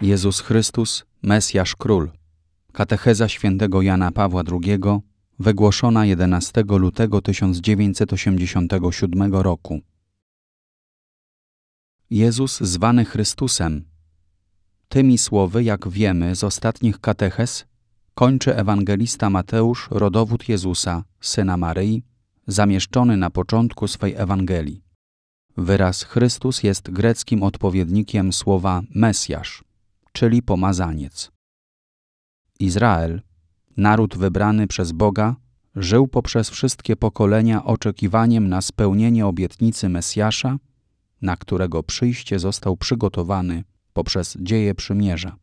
Jezus Chrystus, Mesjasz Król. Katecheza świętego Jana Pawła II, wygłoszona 11 lutego 1987 roku. Jezus zwany Chrystusem. Tymi słowy, jak wiemy z ostatnich kateches, kończy ewangelista Mateusz rodowód Jezusa, syna Maryi, zamieszczony na początku swej Ewangelii. Wyraz Chrystus jest greckim odpowiednikiem słowa Mesjasz czyli pomazaniec. Izrael, naród wybrany przez Boga, żył poprzez wszystkie pokolenia oczekiwaniem na spełnienie obietnicy Mesjasza, na którego przyjście został przygotowany poprzez dzieje przymierza.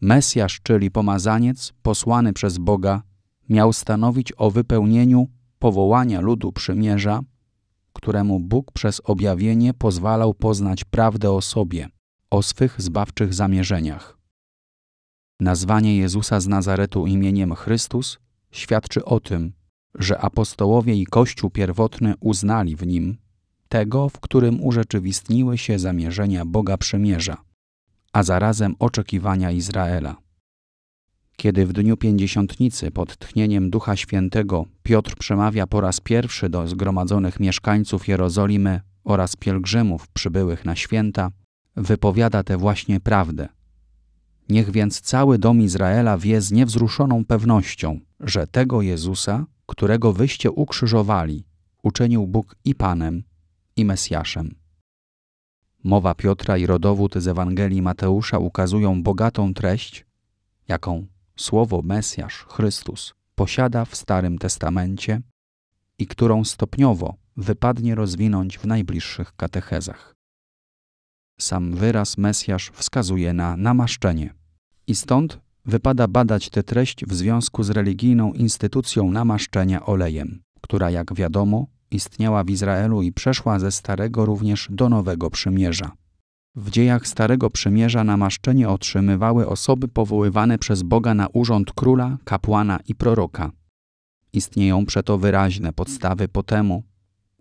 Mesjasz, czyli pomazaniec, posłany przez Boga, miał stanowić o wypełnieniu powołania ludu przymierza, któremu Bóg przez objawienie pozwalał poznać prawdę o sobie, o swych zbawczych zamierzeniach. Nazwanie Jezusa z Nazaretu imieniem Chrystus świadczy o tym, że apostołowie i Kościół pierwotny uznali w nim tego, w którym urzeczywistniły się zamierzenia Boga Przymierza, a zarazem oczekiwania Izraela. Kiedy w dniu pięćdziesiątnicy pod tchnieniem Ducha Świętego Piotr przemawia po raz pierwszy do zgromadzonych mieszkańców Jerozolimy oraz pielgrzymów przybyłych na święta, wypowiada tę właśnie prawdę. Niech więc cały dom Izraela wie z niewzruszoną pewnością, że tego Jezusa, którego wyście ukrzyżowali, uczynił Bóg i Panem, i Mesjaszem. Mowa Piotra i rodowód z Ewangelii Mateusza ukazują bogatą treść, jaką słowo Mesjasz, Chrystus, posiada w Starym Testamencie i którą stopniowo wypadnie rozwinąć w najbliższych katechezach. Sam wyraz Mesjasz wskazuje na namaszczenie. I stąd wypada badać tę treść w związku z religijną instytucją namaszczenia olejem, która, jak wiadomo, istniała w Izraelu i przeszła ze Starego również do Nowego Przymierza. W dziejach Starego Przymierza namaszczenie otrzymywały osoby powoływane przez Boga na urząd króla, kapłana i proroka. Istnieją przeto wyraźne podstawy po temu,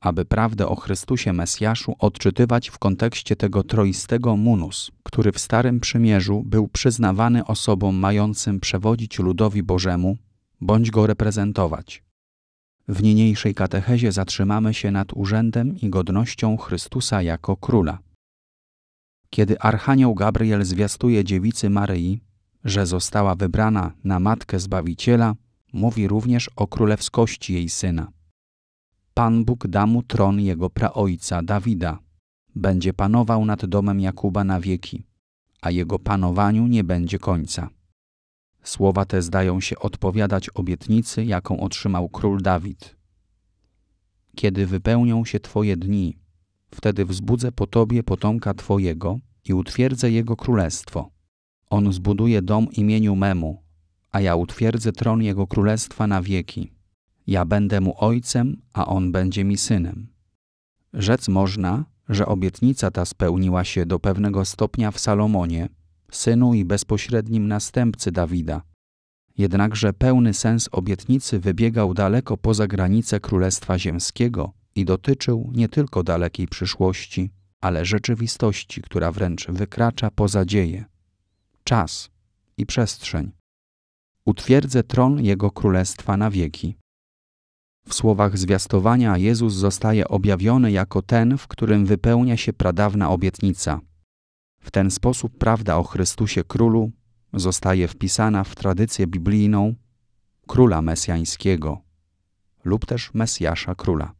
aby prawdę o Chrystusie Mesjaszu odczytywać w kontekście tego troistego munus, który w Starym Przymierzu był przyznawany osobom mającym przewodzić ludowi Bożemu bądź go reprezentować. W niniejszej katechezie zatrzymamy się nad urzędem i godnością Chrystusa jako króla. Kiedy archanioł Gabriel zwiastuje dziewicy Maryi, że została wybrana na matkę Zbawiciela, mówi również o królewskości jej syna. Pan Bóg da mu tron jego praojca Dawida. Będzie panował nad domem Jakuba na wieki, a jego panowaniu nie będzie końca. Słowa te zdają się odpowiadać obietnicy, jaką otrzymał król Dawid. Kiedy wypełnią się Twoje dni, wtedy wzbudzę po Tobie potomka Twojego i utwierdzę Jego królestwo. On zbuduje dom imieniu memu, a ja utwierdzę tron Jego królestwa na wieki ja będę mu ojcem, a on będzie mi synem. Rzec można, że obietnica ta spełniła się do pewnego stopnia w Salomonie, synu i bezpośrednim następcy Dawida. Jednakże pełny sens obietnicy wybiegał daleko poza granice Królestwa Ziemskiego i dotyczył nie tylko dalekiej przyszłości, ale rzeczywistości, która wręcz wykracza poza dzieje, czas i przestrzeń. Utwierdzę tron Jego Królestwa na wieki. W słowach zwiastowania Jezus zostaje objawiony jako ten, w którym wypełnia się pradawna obietnica. W ten sposób prawda o Chrystusie Królu zostaje wpisana w tradycję biblijną króla mesjańskiego lub też Mesjasza Króla.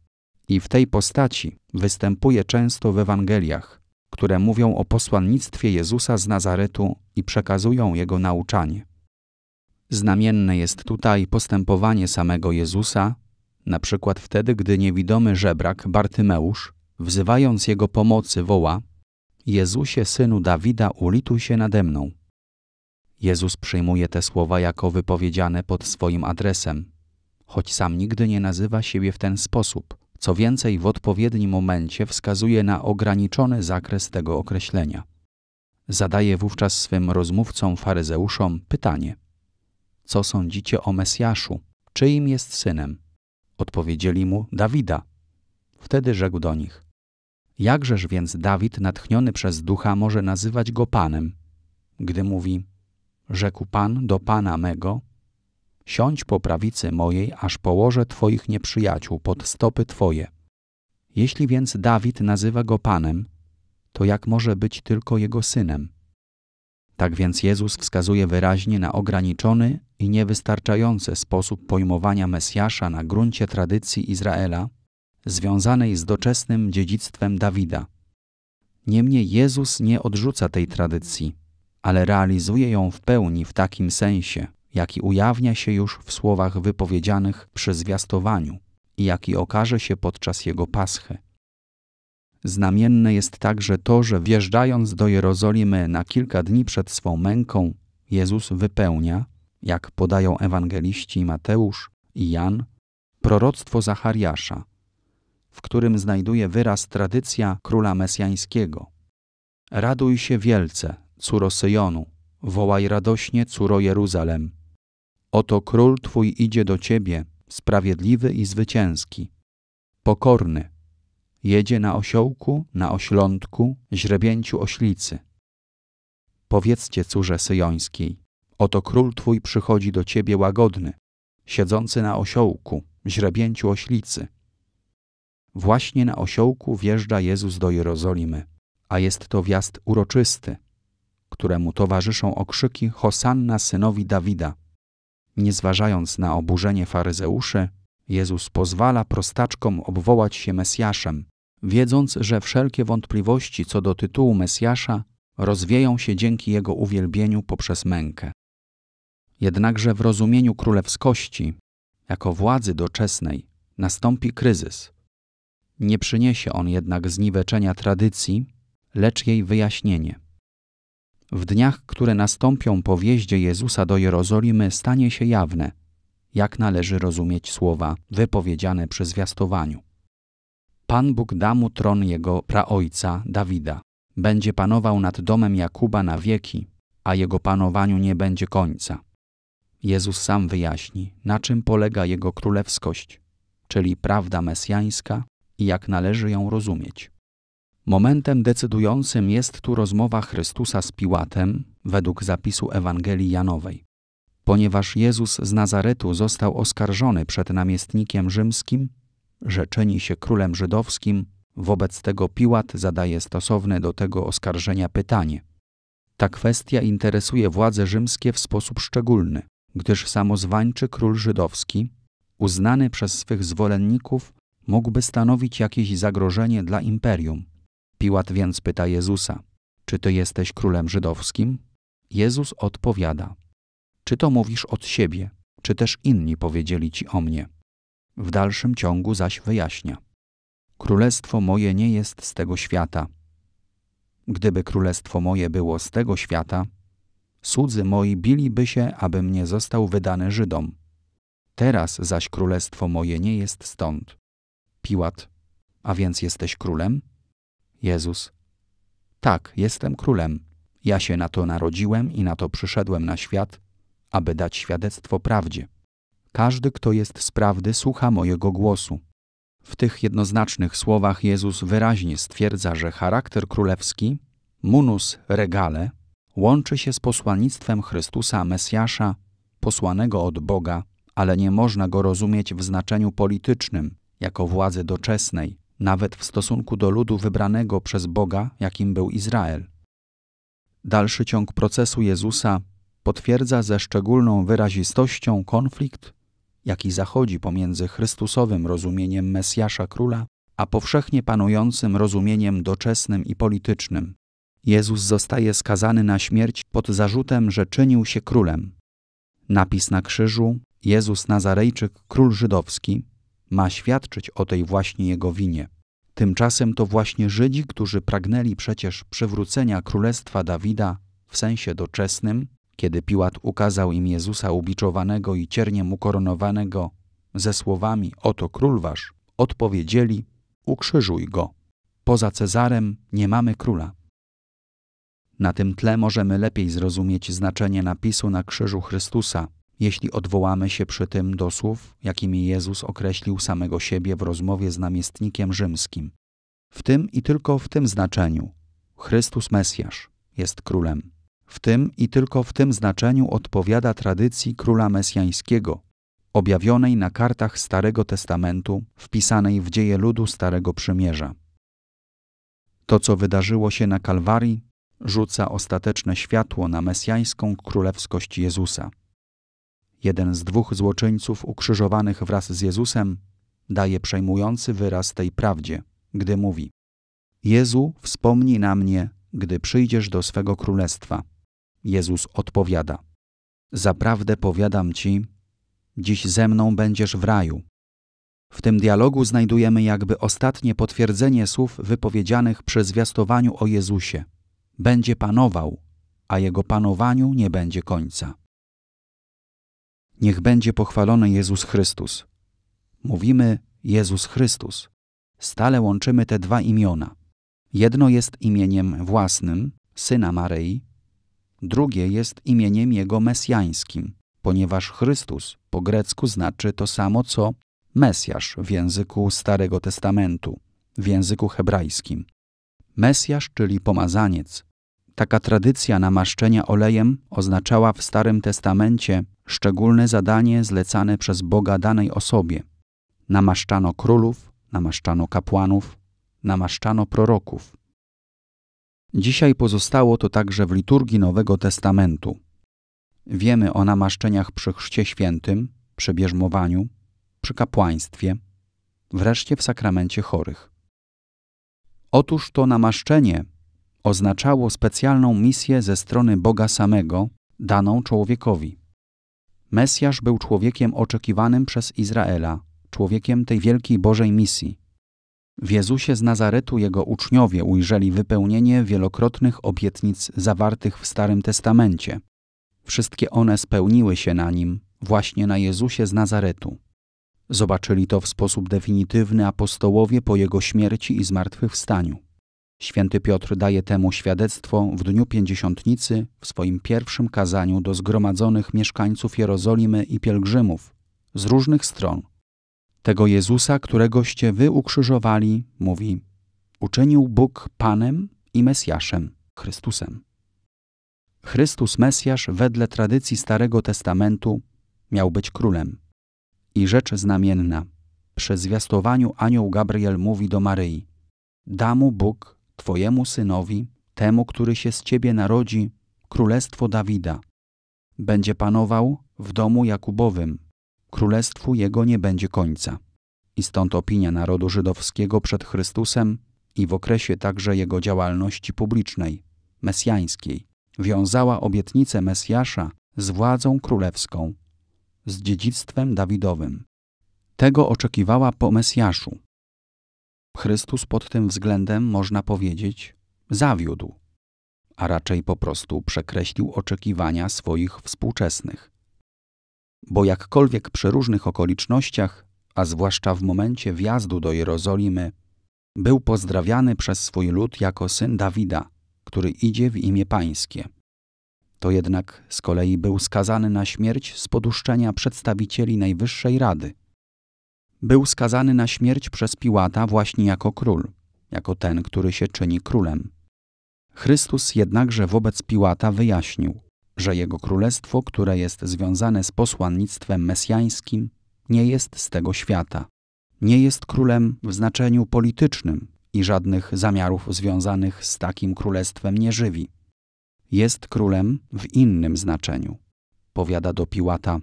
I w tej postaci występuje często w Ewangeliach, które mówią o posłannictwie Jezusa z Nazaretu i przekazują jego nauczanie. Znamienne jest tutaj postępowanie samego Jezusa na przykład wtedy, gdy niewidomy żebrak Bartymeusz, wzywając jego pomocy, woła: Jezusie, synu Dawida, ulituj się nade mną. Jezus przyjmuje te słowa jako wypowiedziane pod swoim adresem, choć sam nigdy nie nazywa siebie w ten sposób. Co więcej, w odpowiednim momencie wskazuje na ograniczony zakres tego określenia. Zadaje wówczas swym rozmówcom faryzeuszom pytanie: Co sądzicie o Mesjaszu? Czyim jest synem? Odpowiedzieli mu Dawida. Wtedy rzekł do nich: Jakżeż więc Dawid, natchniony przez ducha, może nazywać go panem, gdy mówi: Rzekł pan do pana mego: Siądź po prawicy mojej, aż położę twoich nieprzyjaciół pod stopy twoje. Jeśli więc Dawid nazywa go panem, to jak może być tylko jego synem? Tak więc Jezus wskazuje wyraźnie na ograniczony, i niewystarczający sposób pojmowania Mesjasza na gruncie tradycji Izraela, związanej z doczesnym dziedzictwem Dawida. Niemniej Jezus nie odrzuca tej tradycji, ale realizuje ją w pełni w takim sensie, jaki ujawnia się już w słowach wypowiedzianych przy zwiastowaniu i jaki okaże się podczas jego paschy. Znamienne jest także to, że wjeżdżając do Jerozolimy na kilka dni przed swą męką, Jezus wypełnia, jak podają ewangeliści Mateusz i Jan, proroctwo Zachariasza, w którym znajduje wyraz tradycja króla mesjańskiego. Raduj się wielce, córo Syjonu, wołaj radośnie, córo Jeruzalem. Oto król twój idzie do ciebie, sprawiedliwy i zwycięski, pokorny. Jedzie na osiołku, na oślątku, źrebięciu oślicy. Powiedzcie córze syjońskiej, Oto król twój przychodzi do ciebie łagodny, siedzący na osiołku, źrebięciu oślicy. Właśnie na osiołku wjeżdża Jezus do Jerozolimy, a jest to wjazd uroczysty, któremu towarzyszą okrzyki Hosanna synowi Dawida. Nie zważając na oburzenie faryzeuszy, Jezus pozwala prostaczkom obwołać się Mesjaszem, wiedząc, że wszelkie wątpliwości co do tytułu Mesjasza rozwieją się dzięki jego uwielbieniu poprzez mękę. Jednakże w rozumieniu królewskości, jako władzy doczesnej, nastąpi kryzys. Nie przyniesie on jednak zniweczenia tradycji, lecz jej wyjaśnienie. W dniach, które nastąpią po wjeździe Jezusa do Jerozolimy, stanie się jawne, jak należy rozumieć słowa wypowiedziane przy zwiastowaniu. Pan Bóg da mu tron jego praojca Dawida. Będzie panował nad domem Jakuba na wieki, a jego panowaniu nie będzie końca. Jezus sam wyjaśni, na czym polega Jego królewskość, czyli prawda mesjańska i jak należy ją rozumieć. Momentem decydującym jest tu rozmowa Chrystusa z Piłatem według zapisu Ewangelii Janowej. Ponieważ Jezus z Nazaretu został oskarżony przed namiestnikiem rzymskim, że czyni się królem żydowskim, wobec tego Piłat zadaje stosowne do tego oskarżenia pytanie. Ta kwestia interesuje władze rzymskie w sposób szczególny gdyż samozwańczy król żydowski, uznany przez swych zwolenników, mógłby stanowić jakieś zagrożenie dla imperium. Piłat więc pyta Jezusa: Czy ty jesteś królem żydowskim? Jezus odpowiada: Czy to mówisz od siebie, czy też inni powiedzieli ci o mnie? W dalszym ciągu zaś wyjaśnia: Królestwo moje nie jest z tego świata. Gdyby królestwo moje było z tego świata, Słudzy moi biliby się, aby mnie został wydany Żydom. Teraz zaś królestwo moje nie jest stąd. Piłat, a więc jesteś królem? Jezus, tak, jestem królem. Ja się na to narodziłem i na to przyszedłem na świat, aby dać świadectwo prawdzie. Każdy, kto jest z prawdy, słucha mojego głosu. W tych jednoznacznych słowach Jezus wyraźnie stwierdza, że charakter królewski, munus regale, łączy się z posłannictwem Chrystusa Mesjasza, posłanego od Boga, ale nie można go rozumieć w znaczeniu politycznym, jako władzy doczesnej, nawet w stosunku do ludu wybranego przez Boga, jakim był Izrael. Dalszy ciąg procesu Jezusa potwierdza ze szczególną wyrazistością konflikt, jaki zachodzi pomiędzy Chrystusowym rozumieniem Mesjasza Króla, a powszechnie panującym rozumieniem doczesnym i politycznym. Jezus zostaje skazany na śmierć pod zarzutem, że czynił się królem. Napis na krzyżu Jezus Nazarejczyk, król żydowski, ma świadczyć o tej właśnie jego winie. Tymczasem to właśnie Żydzi, którzy pragnęli przecież przywrócenia królestwa Dawida w sensie doczesnym, kiedy Piłat ukazał im Jezusa ubiczowanego i cierniem ukoronowanego ze słowami oto król wasz, odpowiedzieli ukrzyżuj go. Poza Cezarem nie mamy króla. Na tym tle możemy lepiej zrozumieć znaczenie napisu na krzyżu Chrystusa, jeśli odwołamy się przy tym do słów, jakimi Jezus określił samego siebie w rozmowie z namiestnikiem rzymskim. W tym i tylko w tym znaczeniu Chrystus Mesjasz jest królem. W tym i tylko w tym znaczeniu odpowiada tradycji króla mesjańskiego, objawionej na kartach Starego Testamentu, wpisanej w dzieje ludu Starego Przymierza. To, co wydarzyło się na Kalwarii, rzuca ostateczne światło na mesjańską królewskość Jezusa. Jeden z dwóch złoczyńców ukrzyżowanych wraz z Jezusem daje przejmujący wyraz tej prawdzie, gdy mówi: Jezu, wspomnij na mnie, gdy przyjdziesz do swego królestwa. Jezus odpowiada: Zaprawdę powiadam ci, dziś ze mną będziesz w raju. W tym dialogu znajdujemy jakby ostatnie potwierdzenie słów wypowiedzianych przy zwiastowaniu o Jezusie będzie panował, a jego panowaniu nie będzie końca. Niech będzie pochwalony Jezus Chrystus. Mówimy Jezus Chrystus. Stale łączymy te dwa imiona. Jedno jest imieniem własnym, syna Maryi, drugie jest imieniem jego mesjańskim, ponieważ Chrystus po grecku znaczy to samo co Mesjasz w języku Starego Testamentu, w języku hebrajskim. Mesjasz, czyli pomazaniec. Taka tradycja namaszczenia olejem oznaczała w Starym Testamencie szczególne zadanie zlecane przez Boga danej osobie. Namaszczano królów, namaszczano kapłanów, namaszczano proroków. Dzisiaj pozostało to także w liturgii Nowego Testamentu. Wiemy o namaszczeniach przy Chrzcie Świętym, przy bierzmowaniu, przy kapłaństwie, wreszcie w sakramencie chorych. Otóż to namaszczenie oznaczało specjalną misję ze strony Boga samego, daną człowiekowi. Mesjasz był człowiekiem oczekiwanym przez Izraela, człowiekiem tej wielkiej Bożej misji. W Jezusie z Nazaretu jego uczniowie ujrzeli wypełnienie wielokrotnych obietnic zawartych w Starym Testamencie. Wszystkie one spełniły się na nim, właśnie na Jezusie z Nazaretu. Zobaczyli to w sposób definitywny apostołowie po jego śmierci i zmartwychwstaniu. Święty Piotr daje temu świadectwo w dniu pięćdziesiątnicy w swoim pierwszym kazaniu do zgromadzonych mieszkańców Jerozolimy i pielgrzymów z różnych stron. Tego Jezusa, któregoście wy ukrzyżowali, mówi, uczynił Bóg Panem i Mesjaszem, Chrystusem. Chrystus Mesjasz wedle tradycji Starego Testamentu miał być królem. I rzecz znamienna. Przy zwiastowaniu anioł Gabriel mówi do Maryi: Damu Bóg, twojemu synowi, temu, który się z ciebie narodzi, królestwo Dawida. Będzie panował w domu Jakubowym. Królestwu jego nie będzie końca. I stąd opinia narodu żydowskiego przed Chrystusem i w okresie także jego działalności publicznej, mesjańskiej, wiązała obietnicę Mesjasza z władzą królewską z dziedzictwem Dawidowym. Tego oczekiwała po Mesjaszu. Chrystus pod tym względem, można powiedzieć, zawiódł, a raczej po prostu przekreślił oczekiwania swoich współczesnych. Bo jakkolwiek przy różnych okolicznościach, a zwłaszcza w momencie wjazdu do Jerozolimy, był pozdrawiany przez swój lud jako syn Dawida, który idzie w imię Pańskie. To jednak z kolei był skazany na śmierć z poduszczenia przedstawicieli Najwyższej Rady. Był skazany na śmierć przez Piłata właśnie jako król, jako ten, który się czyni królem. Chrystus jednakże wobec Piłata wyjaśnił, że jego królestwo, które jest związane z posłannictwem mesjańskim, nie jest z tego świata. Nie jest królem w znaczeniu politycznym i żadnych zamiarów związanych z takim królestwem nie żywi jest królem w innym znaczeniu. Powiada do Piłata: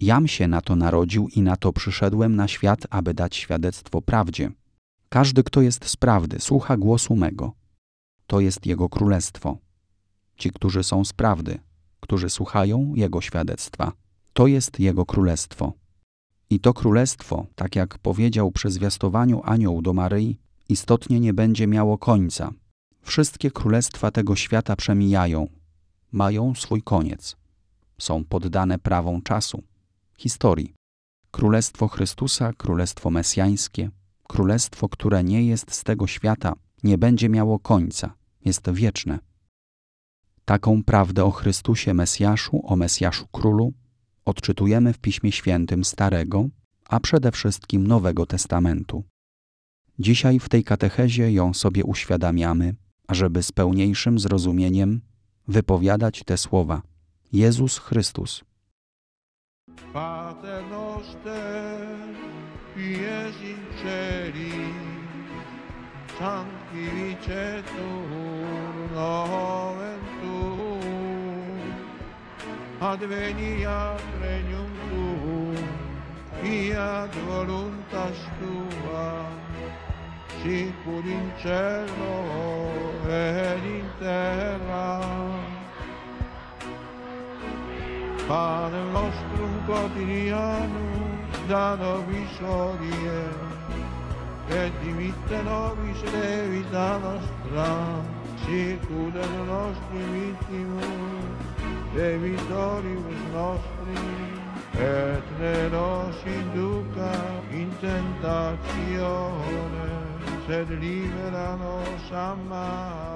Jam się na to narodził i na to przyszedłem na świat, aby dać świadectwo prawdzie. Każdy, kto jest z prawdy, słucha głosu mego. To jest jego królestwo. Ci, którzy są z prawdy, którzy słuchają jego świadectwa, to jest jego królestwo. I to królestwo, tak jak powiedział przy zwiastowaniu anioł do Maryi, istotnie nie będzie miało końca, Wszystkie królestwa tego świata przemijają, mają swój koniec. Są poddane prawom czasu, historii. Królestwo Chrystusa, królestwo mesjańskie, królestwo, które nie jest z tego świata, nie będzie miało końca, jest wieczne. Taką prawdę o Chrystusie Mesjaszu, o Mesjaszu Królu odczytujemy w Piśmie Świętym Starego, a przede wszystkim Nowego Testamentu. Dzisiaj w tej katechezie ją sobie uświadamiamy ażeby z pełniejszym zrozumieniem wypowiadać te słowa. Jezus Chrystus. adveniat regnum tuum, fiat voluntas tua, sicuri in cielo ed in terra. Pane nostro quotidiano, da noi sorie, e dimitte nobis vita nostra, sicura del nostro vittimo, e vittorius nostri, et ne nos induca in tentazione, של לי ולנו שמיים.